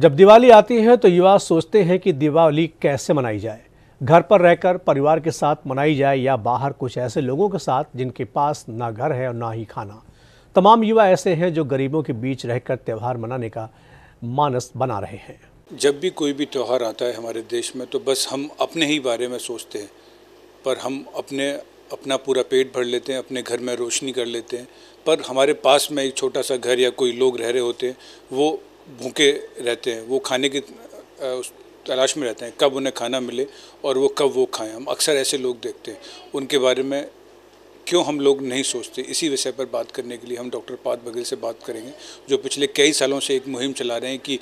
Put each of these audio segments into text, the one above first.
जब दिवाली आती है तो युवा सोचते हैं कि दिवाली कैसे मनाई जाए घर पर रहकर परिवार के साथ मनाई जाए या बाहर कुछ ऐसे लोगों के साथ जिनके पास ना घर है और ना ही खाना तमाम युवा ऐसे हैं जो गरीबों के बीच रहकर त्यौहार मनाने का मानस बना रहे हैं जब भी कोई भी त्यौहार आता है हमारे देश में तो बस हम अपने ही बारे में सोचते हैं पर हम अपने अपना पूरा पेट भर लेते हैं अपने घर में रोशनी कर लेते हैं पर हमारे पास में एक छोटा सा घर या कोई लोग रह रहे होते हैं वो भूखे रहते हैं वो खाने की उस तलाश में रहते हैं कब उन्हें खाना मिले और वो कब वो खाएं हम अक्सर ऐसे लोग देखते हैं उनके बारे में क्यों हम लोग नहीं सोचते इसी विषय पर बात करने के लिए हम डॉक्टर पाद बघेल से बात करेंगे जो पिछले कई सालों से एक मुहिम चला रहे हैं कि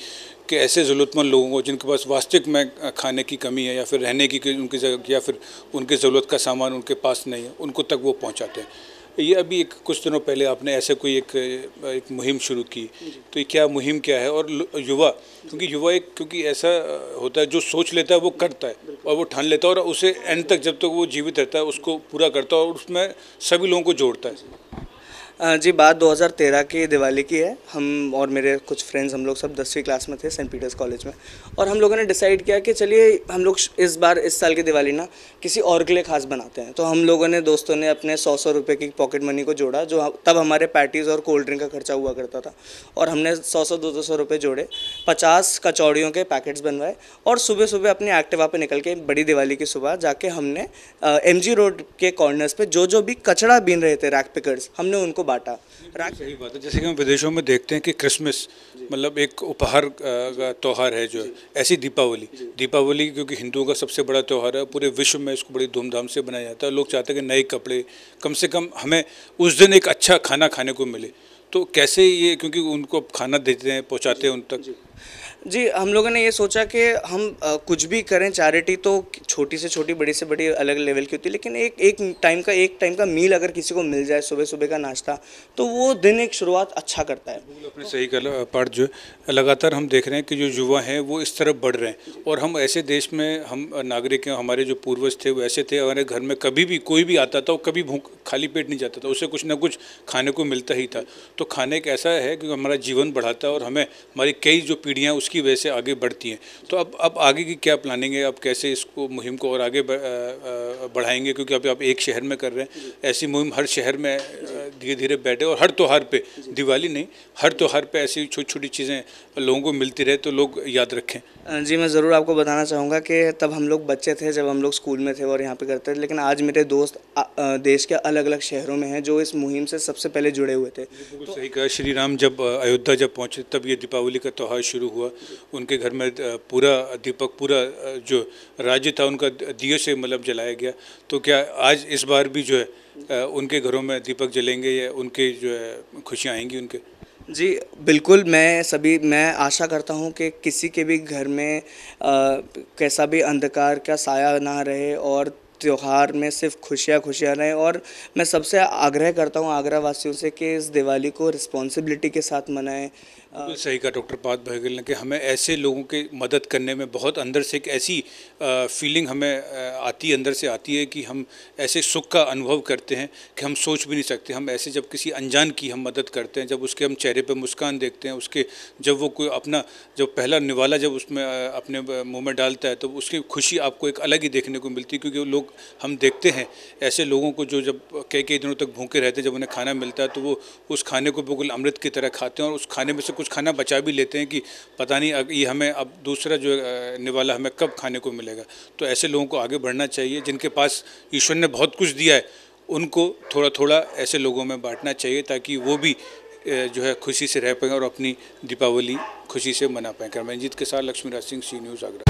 कि ऐसे ज़रूरतमंद लोगों को जिनके पास वास्तविक में खाने की कमी है या फिर रहने की उनकी या फिर उनकी ज़रूरत का सामान उनके पास नहीं है उनको तक वो पहुँचाते हैं ये अभी एक कुछ दिनों पहले आपने ऐसे कोई एक एक मुहिम शुरू की तो ये क्या मुहिम क्या है और युवा क्योंकि युवा एक क्योंकि ऐसा होता है जो सोच लेता है वो करता है और वो ठान लेता है और उसे एंड तक जब तक तो वो जीवित रहता है उसको पूरा करता है और उसमें सभी लोगों को जोड़ता है जी बात 2013 की दिवाली की है हम और मेरे कुछ फ्रेंड्स हम लोग सब दसवीं क्लास में थे सेंट पीटर्स कॉलेज में और हम लोगों ने डिसाइड किया कि चलिए हम लोग इस बार इस साल की दिवाली ना किसी और के लिए खास बनाते हैं तो हम लोगों ने दोस्तों ने अपने सौ सौ रुपये की पॉकेट मनी को जोड़ा जो तब हमारे पैटीज़ और कोल्ड ड्रिंक का खर्चा हुआ करता था और हमने सौ सौ दो दो सौ रुपये जोड़े पचास कचौड़ियों के पैकेट्स बनवाए और सुबह सुबह अपने एक्टिवा पर निकल के बड़ी दिवाली की सुबह जाके हमने एम रोड के कॉर्नर्स पर जो जो भी कचड़ा बीन रहे थे रैक पिकर्स हमने उनको बांटा सही बात है जैसे कि हम विदेशों में देखते हैं कि क्रिसमस मतलब एक उपहार का त्यौहार है जो ऐसी दीपावली दीपावली क्योंकि हिंदुओं का सबसे बड़ा त्यौहार है पूरे विश्व में इसको बड़ी धूमधाम से बनाया जाता है लोग चाहते हैं कि नए कपड़े कम से कम हमें उस दिन एक अच्छा खाना खाने को मिले तो कैसे ये क्योंकि उनको खाना देते हैं पहुँचाते हैं उन तक जी हम लोगों ने ये सोचा कि हम आ, कुछ भी करें चैरिटी तो छोटी से छोटी बड़ी से बड़ी अलग लेवल की होती है लेकिन एक एक टाइम का एक टाइम का मील अगर किसी को मिल जाए सुबह सुबह का नाश्ता तो वो दिन एक शुरुआत अच्छा करता है अपने सही कला पार्ट जो लगातार हम देख रहे हैं कि जो युवा हैं वो इस तरफ बढ़ रहे हैं और हम ऐसे देश में हम नागरिक हैं हमारे जो पूर्वज थे वो ऐसे थे हमारे घर में कभी भी कोई भी आता था वो कभी भूख खाली पेट नहीं जाता था उसे कुछ ना कुछ खाने को मिलता ही था तो खाने एक ऐसा है कि हमारा जीवन बढ़ाता है और हमें हमारी कई जो पीढ़ियाँ उसकी उसकी वजह से आगे बढ़ती हैं तो अब अब आगे की क्या प्लानिंग है अब कैसे इसको मुहिम को और आगे बढ़ाएंगे क्योंकि अभी आप एक शहर में कर रहे हैं ऐसी मुहिम हर शहर में धीरे धीरे बैठे और हर त्यौहार पे दिवाली नहीं हर त्यौहार पे ऐसी छोटी छोटी चीज़ें लोगों को मिलती रहे तो लोग याद रखें जी मैं ज़रूर आपको बताना चाहूँगा कि तब हम लोग बच्चे थे जब हम लोग स्कूल में थे और यहाँ पे करते थे लेकिन आज मेरे दोस्त आ, आ, देश के अलग अलग शहरों में हैं जो इस मुहिम से सबसे पहले जुड़े हुए थे तो सही कहा श्री राम जब अयोध्या जब पहुँचे तब ये दीपावली का त्यौहार शुरू हुआ उनके घर में पूरा दीपक पूरा जो राज्य था उनका दियो से मतलब जलाया गया तो क्या आज इस बार भी जो है उनके घरों में दीपक जलेंगे या उनके जो है खुशियाँ आएंगी उनके जी बिल्कुल मैं सभी मैं आशा करता हूं कि किसी के भी घर में आ, कैसा भी अंधकार का साया ना रहे और त्यौहार में सिर्फ खुशियाँ खुशियाँ रहें और मैं सबसे आग्रह करता हूँ आगरा वासियों से कि इस दिवाली को रिस्पॉन्सिबिलिटी के साथ मनाएं सही कहा डॉक्टर पाद बहगल ने कि हमें ऐसे लोगों की मदद करने में बहुत अंदर से एक ऐसी फीलिंग हमें आती अंदर से आती है कि हम ऐसे सुख का अनुभव करते हैं कि हम सोच भी नहीं सकते हम ऐसे जब किसी अनजान की हम मदद करते हैं जब उसके हम चेहरे पर मुस्कान देखते हैं उसके जब वो कोई अपना जब पहला निवाला जब उसमें अपने मुँह में डालता है तो उसकी खुशी आपको एक अलग ही देखने को मिलती है क्योंकि लोग हम देखते हैं ऐसे लोगों को जो जब कई कई दिनों तक भूखे रहते हैं जब उन्हें खाना मिलता है तो वो उस खाने को बिल्कुल अमृत की तरह खाते हैं और उस खाने में से कुछ खाना बचा भी लेते हैं कि पता नहीं ये हमें अब दूसरा जो निवाला हमें कब खाने को मिलेगा तो ऐसे लोगों को आगे बढ़ना चाहिए जिनके पास ईश्वर ने बहुत कुछ दिया है उनको थोड़ा थोड़ा ऐसे लोगों में बांटना चाहिए ताकि वो भी जो है खुशी से रह पाएँ और अपनी दीपावली खुशी से मना पाएँ कर्मजीत के साथ लक्ष्मीराज सिंह सी न्यूज़ आगरा